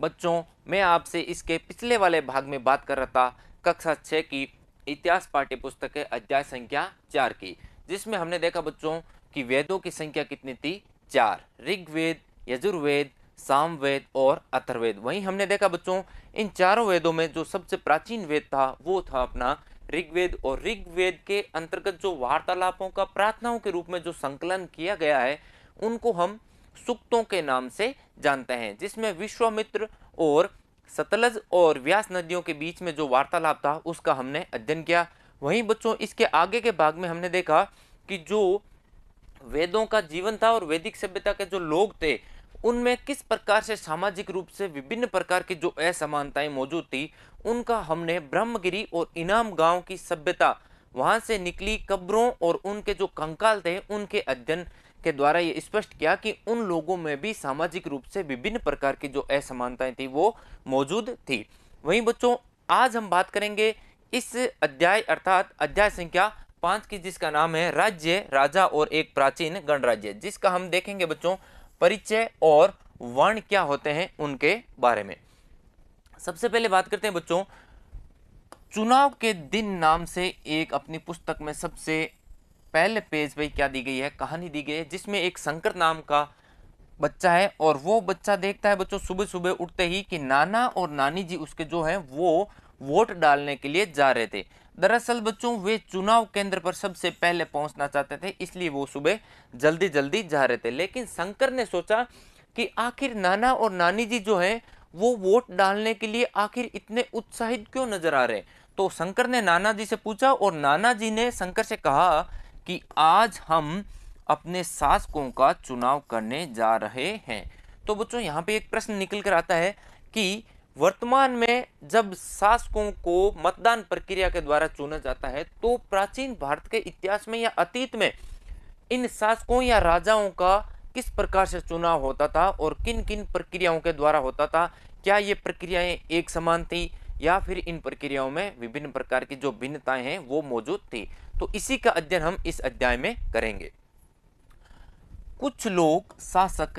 बच्चों मैं आपसे इसके पिछले वाले भाग में बात कर रहा था कक्षा छः की इतिहास पाठ्य पुस्तक है अध्याय संख्या चार की जिसमें हमने देखा बच्चों कि वेदों की संख्या कितनी थी चार ऋग्वेद यजुर्वेद सामवेद और अथर्वेद वहीं हमने देखा बच्चों इन चारों वेदों में जो सबसे प्राचीन वेद था वो था अपना ऋग्वेद और ऋग्वेद के अंतर्गत जो वार्तालापों का प्रार्थनाओं के रूप में जो संकलन किया गया है उनको हम सुक्तों के नाम से जानते हैं जिसमें विश्वामित्र और सतलज और व्यास नदियों के बीच में जो वार्तालाप था उसका हमने अध्ययन किया वहीं बच्चों इसके आगे के भाग में हमने देखा कि जो वेदों का जीवन था और वैदिक सभ्यता के जो लोग थे उनमें किस प्रकार से सामाजिक रूप से विभिन्न प्रकार की जो असमानताएं मौजूद थी उनका हमने ब्रह्मगिरी और इनाम गांव की सभ्यता वहां से निकली कब्रों और उनके जो कंकाल थे उनके अध्ययन के द्वारा ये स्पष्ट किया कि उन लोगों में भी सामाजिक रूप से विभिन्न प्रकार की जो असमानताएं थी वो मौजूद थी वहीं बच्चों आज हम बात करेंगे इस अध्याय अर्थात अध्याय संख्या पांच की जिसका नाम है राज्य राजा और एक प्राचीन गणराज्य जिसका हम देखेंगे बच्चों परिचय और वर्ण क्या होते हैं उनके बारे में सबसे पहले बात करते हैं बच्चों चुनाव के दिन नाम से एक अपनी पुस्तक में सबसे पहले पेज पे क्या दी गई है कहानी दी गई है जिसमें एक शंकर नाम का बच्चा है और वो बच्चा देखता है बच्चों सुबह सुबह उठते ही कि नाना और नानी जी उसके जो है वो वोट डालने के लिए जा रहे थे दरअसल बच्चों वे चुनाव केंद्र पर सबसे पहले पहुंचना चाहते थे इसलिए वो सुबह जल्दी जल्दी जा रहे थे लेकिन शंकर ने सोचा कि आखिर नाना और नानी जी जो हैं वो वोट डालने के लिए आखिर इतने उत्साहित क्यों नजर आ रहे तो शंकर ने नाना जी से पूछा और नाना जी ने शंकर से कहा कि आज हम अपने शासकों का चुनाव करने जा रहे हैं तो बच्चों यहाँ पे एक प्रश्न निकल कर आता है कि वर्तमान में जब शासकों को मतदान प्रक्रिया के द्वारा चुना जाता है तो प्राचीन भारत के इतिहास में या अतीत में इन शासकों या राजाओं का किस प्रकार से चुनाव होता था और किन किन प्रक्रियाओं के द्वारा होता था क्या ये प्रक्रियाएं एक समान थी या फिर इन प्रक्रियाओं में विभिन्न प्रकार की जो भिन्नताएं हैं वो मौजूद थी तो इसी का अध्ययन हम इस अध्याय में करेंगे कुछ लोग शासक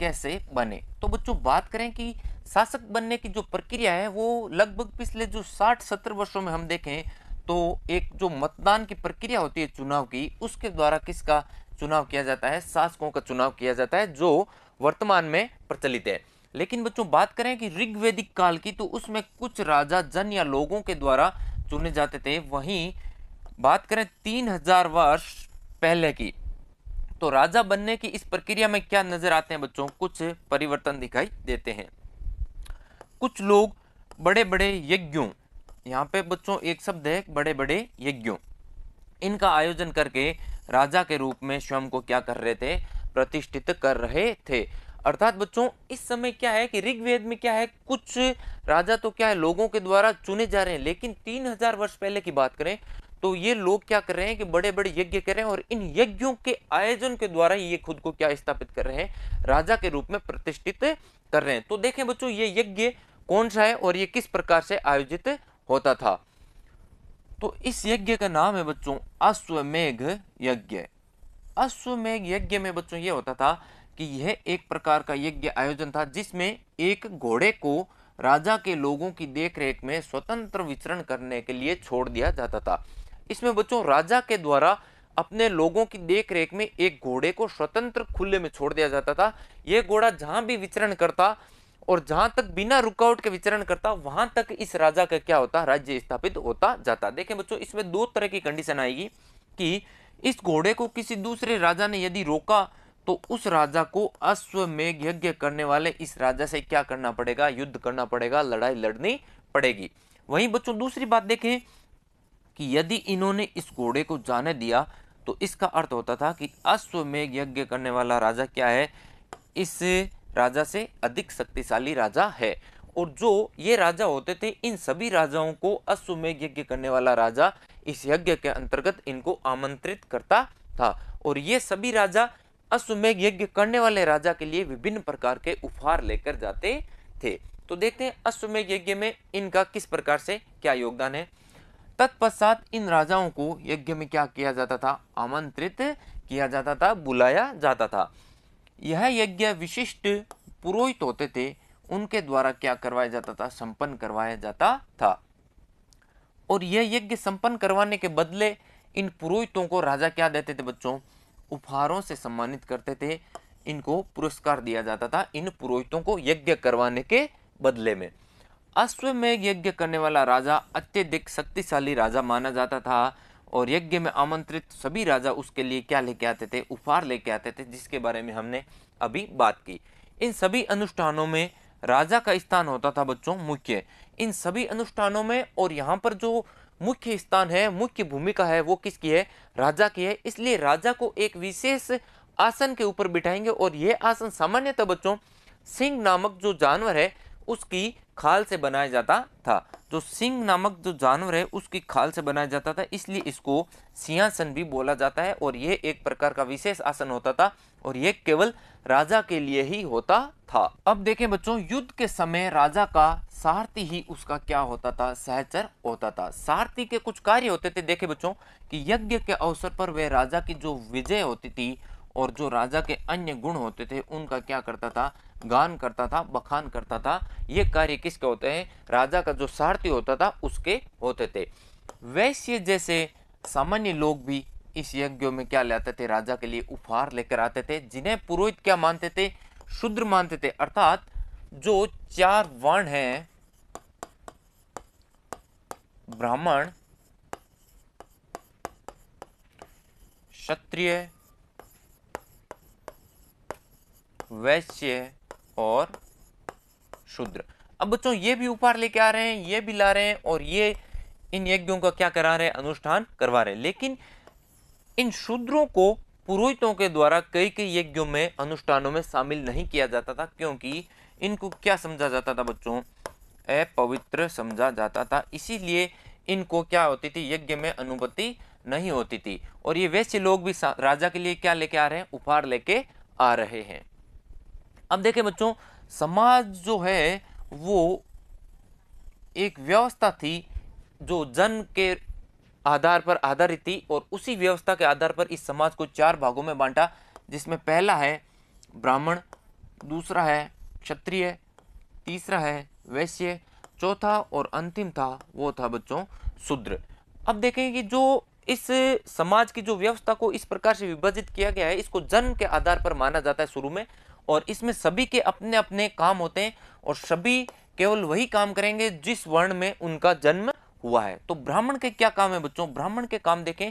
कैसे बने तो बच्चों बात करें कि शासक बनने की जो प्रक्रिया है वो लगभग पिछले जो साठ सत्तर वर्षों में हम देखें तो एक जो मतदान की प्रक्रिया होती है चुनाव की उसके द्वारा किसका चुनाव किया जाता है शासकों का चुनाव किया जाता है जो वर्तमान में प्रचलित है लेकिन बच्चों बात करें कि ऋग्वेदिक काल की तो उसमें कुछ राजा जन या लोगों के द्वारा चुने जाते थे वहीं बात करें तीन हजार वर्ष पहले की तो राजा बनने की इस प्रक्रिया में क्या नजर आते हैं बच्चों कुछ परिवर्तन दिखाई देते हैं कुछ लोग बड़े बड़े यज्ञों यहाँ पे बच्चों एक शब्द है बड़े बड़े यज्ञों इनका आयोजन करके राजा के रूप में स्वयं को क्या कर रहे थे प्रतिष्ठित कर रहे थे अर्थात बच्चों इस समय क्या है कि ऋग्वेद में क्या है कुछ राजा तो क्या है लोगों के द्वारा चुने जा रहे हैं लेकिन तीन हजार वर्ष पहले की बात करें तो ये लोग क्या कर रहे हैं कि बड़े बड़े यज्ञ कर रहे हैं और इन यज्ञों के आयोजन के द्वारा ये खुद को क्या स्थापित कर रहे हैं राजा के रूप में प्रतिष्ठित कर रहे हैं तो देखें बच्चों ये यज्ञ कौन सा है और ये किस प्रकार से आयोजित होता था तो इस यज्ञ का नाम है बच्चों अश्वमेघ यज्ञ अश्वमेघ यज्ञ में बच्चों ये होता था कि यह एक प्रकार का यज्ञ आयोजन था जिसमें एक घोड़े को राजा के लोगों की देखरेख में स्वतंत्र विचरण करने के लिए छोड़ दिया जाता था इसमें बच्चों राजा के द्वारा अपने लोगों की देखरेख में एक घोड़े को स्वतंत्र खुले में छोड़ दिया जाता था यह घोड़ा जहां भी विचरण करता और जहां तक बिना रुकावट के विचरण करता वहां तक इस राजा का क्या होता राज्य स्थापित होता जाता देखें बच्चों इसमें दो तरह की कंडीशन आएगी कि इस घोड़े को किसी दूसरे राजा ने यदि रोका तो उस राजा को अश्वमेघ यज्ञ करने वाले इस राजा से क्या करना पड़ेगा युद्ध करना पड़ेगा लड़ाई लड़नी पड़ेगी वहीं बच्चों दूसरी बात देखें कि यदि इन्होंने इस घोड़े को जाने दिया तो इसका अर्थ होता था कि अश्वमेघ यज्ञ करने वाला राजा क्या है इस राजा से अधिक शक्तिशाली राजा है और जो ये राजा होते थे इन सभी राजाओं को अश्वमेघ यज्ञ करने वाला राजा इस यज्ञ के अंतर्गत इनको आमंत्रित करता था और ये सभी राजा अश्वमेघ यज्ञ करने वाले राजा के लिए विभिन्न प्रकार के उपहार लेकर जाते थे तो देखते हैं अश्वमेघ यज्ञ में इनका किस प्रकार से क्या योगदान है तत्पश्चात इन राजाओं को यज्ञ में क्या किया जाता था आमंत्रित किया जाता था बुलाया जाता था यह यज्ञ विशिष्ट पुरोहित होते थे उनके द्वारा क्या करवाया जाता था संपन्न करवाया जाता था और यह यज्ञ संपन्न करवाने के बदले इन पुरोहितों को राजा क्या देते थे बच्चों उपहारों से सम्मानित करते थे इनको पुरस्कार दिया जाता था इन पुरोहितों को यज्ञ करवाने के बदले में अश्वमेघ यज्ञ करने वाला राजा अत्यधिक शक्तिशाली राजा माना जाता था और यज्ञ में आमंत्रित सभी राजा उसके लिए क्या लेके आते थे उपहार लेके आते थे जिसके बारे में हमने अभी बात की इन सभी अनुष्ठानों में राजा का स्थान होता था बच्चों मुख्य इन सभी अनुष्ठानों में और यहाँ पर जो मुख्य स्थान है मुख्य भूमिका है वो किसकी है राजा की है इसलिए राजा को एक विशेष आसन के ऊपर बिठाएंगे और यह आसन सामान्यतः बच्चों सिंह नामक जो जानवर है उसकी खाल से बनाया जाता था जो सिंह नामक जो जानवर है उसकी खाल से बनाया जाता था इसलिए इसको सिंहासन भी बोला जाता है और यह एक प्रकार का विशेष आसन होता था और ये केवल राजा के लिए ही होता था अब देखें बच्चों युद्ध के समय राजा का सारथी ही उसका क्या होता था सहचर होता था सारथी के कुछ कार्य होते थे देखें बच्चों कि यज्ञ के अवसर पर वह राजा की जो विजय होती थी और जो राजा के अन्य गुण होते थे उनका क्या करता था गान करता था बखान करता था ये कार्य किसके होते हैं राजा का जो सारथी होता था उसके होते थे वैश्य जैसे सामान्य लोग भी इस यज्ञों में क्या लाते थे राजा के लिए उपहार लेकर आते थे जिन्हें पुरोहित क्या मानते थे शुद्र मानते थे अर्थात जो चार वर्ण हैं ब्राह्मण क्षत्रिय वैश्य और शूद्र अब बच्चों ये भी उपहार लेके आ रहे हैं ये भी ला रहे हैं और ये इन यज्ञों का क्या करा रहे हैं अनुष्ठान करवा रहे हैं लेकिन इन शूद्रों को पुरोहितों के द्वारा कई कई यज्ञों में अनुष्ठानों में शामिल नहीं किया जाता था क्योंकि इनको क्या समझा जाता था बच्चों अपवित्र समझा जाता था इसीलिए इनको क्या होती थी यज्ञ में अनुमति नहीं होती थी और ये वैसे लोग भी राजा के लिए क्या लेके आ रहे हैं उपहार लेके आ रहे हैं अब देखें बच्चों समाज जो है वो एक व्यवस्था थी जो जन के आधार पर आधारित थी और उसी व्यवस्था के आधार पर इस समाज को चार भागों में बांटा जिसमें पहला है ब्राह्मण दूसरा है क्षत्रिय तीसरा है वैश्य चौथा और अंतिम था वो था बच्चों शूद्र अब देखें कि जो इस समाज की जो व्यवस्था को इस प्रकार से विभाजित किया गया है इसको जन्म के आधार पर माना जाता है शुरू में और इसमें सभी के अपने अपने काम होते हैं और सभी केवल वही काम करेंगे जिस वर्ण में उनका जन्म हुआ है तो ब्राह्मण के क्या काम है बच्चों ब्राह्मण के काम देखें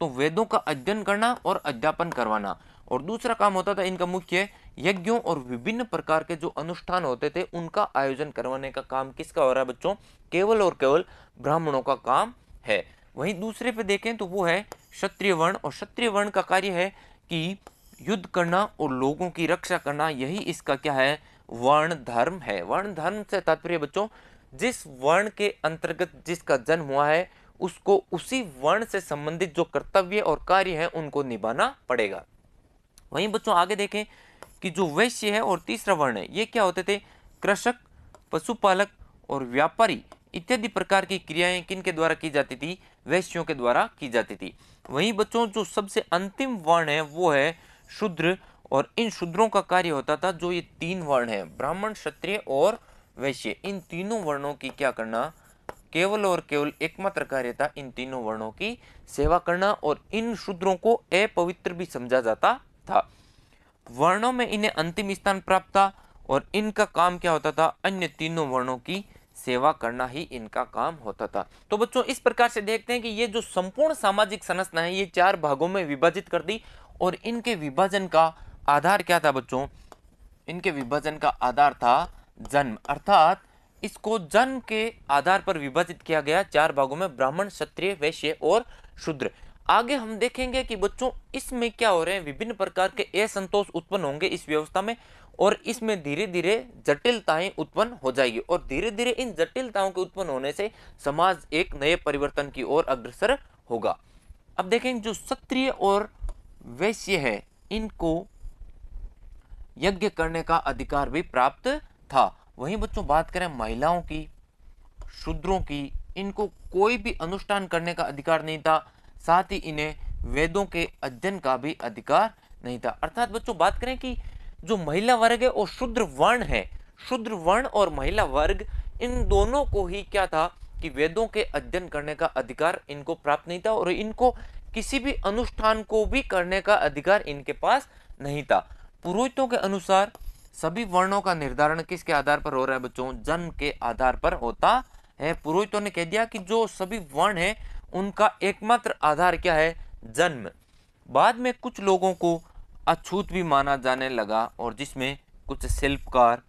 तो वेदों का अध्ययन करना और अध्यापन करवाना और दूसरा काम होता था इनका मुख्य यज्ञों और विभिन्न प्रकार के जो अनुष्ठान होते थे उनका आयोजन करवाने का काम किसका हो रहा है बच्चों केवल और केवल ब्राह्मणों का काम है वहीं दूसरे पे देखें तो वो है क्षत्रिय वर्ण और क्षत्रिय वर्ण का कार्य है कि युद्ध करना और लोगों की रक्षा करना यही इसका क्या है वर्ण धर्म है वर्ण धर्म से तात्पर्य बच्चों जिस वर्ण के अंतर्गत जिसका जन्म हुआ है उसको उसी वर्ण से संबंधित जो कर्तव्य और कार्य है उनको निभाना पड़ेगा वहीं बच्चों आगे देखें कि जो वैश्य है और तीसरा वर्ण है ये क्या होते थे कृषक पशुपालक और व्यापारी इत्यादि प्रकार की क्रियाएं किन के द्वारा की जाती थी वैश्यों के द्वारा की जाती थी वहीं बच्चों जो सबसे अंतिम वर्ण है वो है शूद्र और इन शूद्रों का कार्य होता था जो ये तीन वर्ण है ब्राह्मण क्षत्रिय और वैश्य इन तीनों वर्णों की क्या करना केवल और केवल एकमात्र कार्य था इन तीनों वर्णों की सेवा करना और इन शूद्रों को अपवित्र भी समझा जाता था वर्णों में इन्हें अंतिम स्थान प्राप्त था और इनका काम क्या होता था अन्य तीनों वर्णों की सेवा करना ही इनका काम होता था तो बच्चों इस प्रकार से देखते हैं कि ये जो संपूर्ण सामाजिक संरचना है ये चार भागों में विभाजित कर दी और इनके विभाजन का आधार क्या था बच्चों इनके विभाजन का आधार था जन्म अर्थात इसको जन्म के आधार पर विभाजित किया गया चार भागों में ब्राह्मण क्षत्रिय वैश्य और शूद्र आगे हम देखेंगे कि बच्चों इसमें क्या हो रहे हैं विभिन्न प्रकार के असंतोष उत्पन्न होंगे इस व्यवस्था में और इसमें धीरे धीरे जटिलताएं उत्पन्न हो जाएगी और धीरे धीरे इन जटिलताओं के उत्पन्न होने से समाज एक नए परिवर्तन की ओर अग्रसर होगा अब देखेंगे जो क्षत्रिय और वैश्य है इनको यज्ञ करने का अधिकार भी प्राप्त था वहीं बच्चों बात करें महिलाओं की शूद्रों की इनको कोई भी अनुष्ठान करने का अधिकार नहीं था साथ ही इन्हें वेदों के अध्ययन का भी अधिकार नहीं था अर्थात बच्चों बात करें कि जो महिला वर्ग है और शूद्र वर्ण है शूद्र वर्ण और महिला वर्ग इन दोनों को ही क्या था कि वेदों के अध्ययन करने का अधिकार इनको प्राप्त नहीं था और इनको किसी भी अनुष्ठान को भी करने का अधिकार इनके पास नहीं था पुरोहितों के अनुसार सभी वर्णों का निर्धारण किसके आधार पर हो रहा है बच्चों जन्म के आधार पर होता है पुरोहितों ने कह दिया कि जो सभी वर्ण है उनका एकमात्र आधार क्या है जन्म बाद में कुछ लोगों को अछूत भी माना जाने लगा और जिसमें कुछ शिल्पकार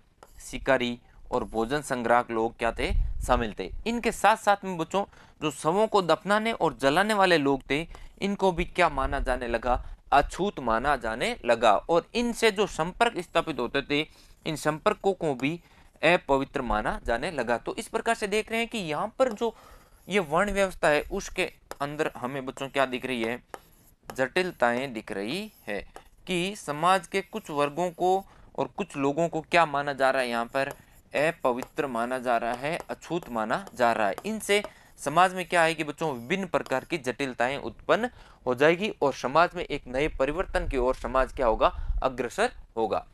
शिकारी और भोजन संग्राहक लोग क्या थे शामिल थे इनके साथ साथ में बच्चों जो शवों को दफनाने और जलाने वाले लोग थे इनको भी क्या माना जाने लगा अछूत माना जाने लगा और इनसे जो संपर्क स्थापित होते थे इन संपर्कों को भी अपवित्र माना जाने लगा तो इस प्रकार से देख रहे हैं कि यहाँ पर जो ये वर्ण व्यवस्था है उसके अंदर हमें बच्चों क्या दिख रही है जटिलताएं दिख रही है कि समाज के कुछ वर्गों को और कुछ लोगों को क्या माना जा रहा है यहाँ पर अपवित्र माना जा रहा है अछूत माना जा रहा है इनसे समाज में क्या है कि बच्चों विभिन्न प्रकार की जटिलताएं उत्पन्न हो जाएगी और समाज में एक नए परिवर्तन की ओर समाज क्या होगा अग्रसर होगा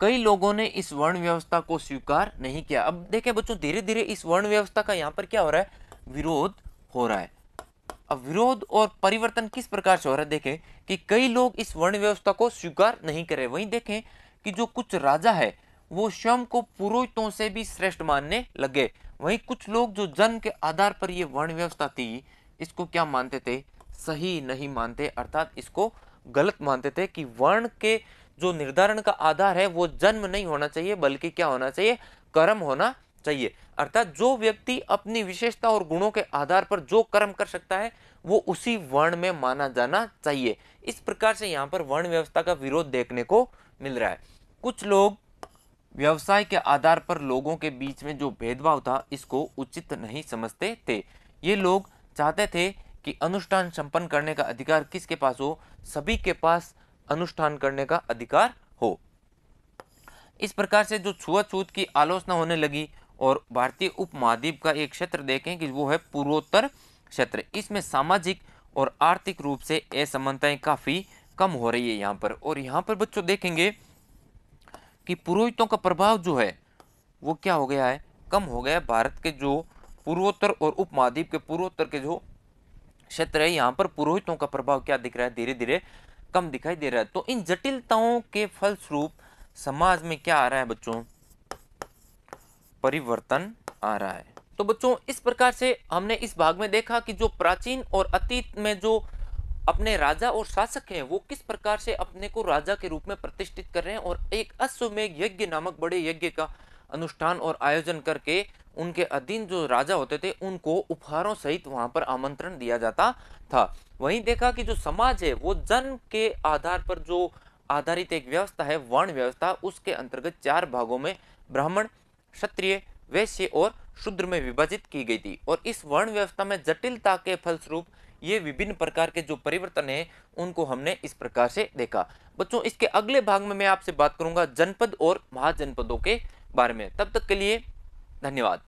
कई लोगों ने इस वर्ण व्यवस्था को स्वीकार नहीं किया अब देखें बच्चों धीरे धीरे इस वर्ण व्यवस्था का यहाँ पर क्या हो रहा है विरोध हो रहा है अब विरोध और परिवर्तन किस प्रकार से हो रहा है देखें कि कई लोग इस वर्ण व्यवस्था को स्वीकार नहीं करे वहीं देखें कि जो कुछ राजा है वो स्वयं को पुरोहितों से भी श्रेष्ठ मानने लगे वहीं कुछ लोग जो जन्म के आधार पर ये वर्ण व्यवस्था थी इसको क्या मानते थे सही नहीं मानते अर्थात इसको गलत मानते थे कि वर्ण के जो निर्धारण का आधार है वो जन्म नहीं होना चाहिए बल्कि क्या होना चाहिए कर्म होना चाहिए अर्थात जो व्यक्ति अपनी विशेषता और गुणों के आधार पर जो कर्म कर सकता है वो उसी वर्ण में माना जाना चाहिए इस प्रकार से यहाँ पर वर्ण व्यवस्था का विरोध देखने को मिल रहा है कुछ लोग व्यवसाय के आधार पर लोगों के बीच में जो भेदभाव था इसको उचित नहीं समझते थे ये लोग चाहते थे कि अनुष्ठान संपन्न करने का अधिकार किसके पास हो सभी के पास अनुष्ठान करने का अधिकार हो इस प्रकार से जो छुआछूत की आलोचना होने लगी और भारतीय उपमहाद्वीप का एक क्षेत्र देखें कि वो है पूर्वोत्तर क्षेत्र इसमें सामाजिक और आर्थिक रूप से असमानताएं काफ़ी कम हो रही है यहाँ पर और यहाँ पर बच्चों देखेंगे कि पुरोहितों का प्रभाव जो है वो क्या हो गया है कम हो गया है भारत के जो पूर्वोत्तर और उपमहाद्वीप के पूर्वोत्तर के जो क्षेत्र है यहाँ पर पुरोहितों का प्रभाव क्या दिख रहा है धीरे धीरे कम दिखाई दे रहा है तो इन जटिलताओं के फलस्वरूप समाज में क्या आ रहा है बच्चों परिवर्तन आ रहा है तो बच्चों इस प्रकार से हमने इस भाग में देखा कि जो प्राचीन और अतीत में जो अपने राजा और शासक हैं वो किस प्रकार से अपने को राजा के रूप में प्रतिष्ठित कर रहे हैं और एक अश्वमेघ यज्ञ नामक बड़े यज्ञ का अनुष्ठान और आयोजन करके उनके अधीन जो राजा होते थे उनको उपहारों सहित वहां पर आमंत्रण दिया जाता था वहीं देखा कि जो समाज है वो जन के आधार पर जो आधारित एक व्यवस्था है वर्ण व्यवस्था उसके अंतर्गत चार भागों में ब्राह्मण क्षत्रिय वैश्य और शूद्र में विभाजित की गई थी और इस वर्ण व्यवस्था में जटिलता के फलस्वरूप ये विभिन्न प्रकार के जो परिवर्तन है उनको हमने इस प्रकार से देखा बच्चों इसके अगले भाग में मैं आपसे बात करूंगा जनपद और महाजनपदों के बारे में तब तक के लिए धन्यवाद